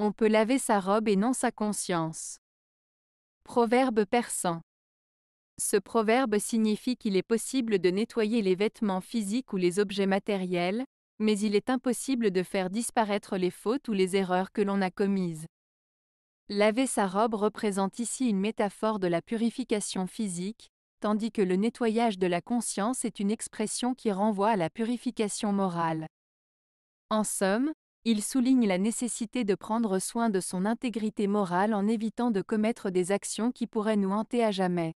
On peut laver sa robe et non sa conscience. Proverbe persan. Ce proverbe signifie qu'il est possible de nettoyer les vêtements physiques ou les objets matériels, mais il est impossible de faire disparaître les fautes ou les erreurs que l'on a commises. Laver sa robe représente ici une métaphore de la purification physique, tandis que le nettoyage de la conscience est une expression qui renvoie à la purification morale. En somme, il souligne la nécessité de prendre soin de son intégrité morale en évitant de commettre des actions qui pourraient nous hanter à jamais.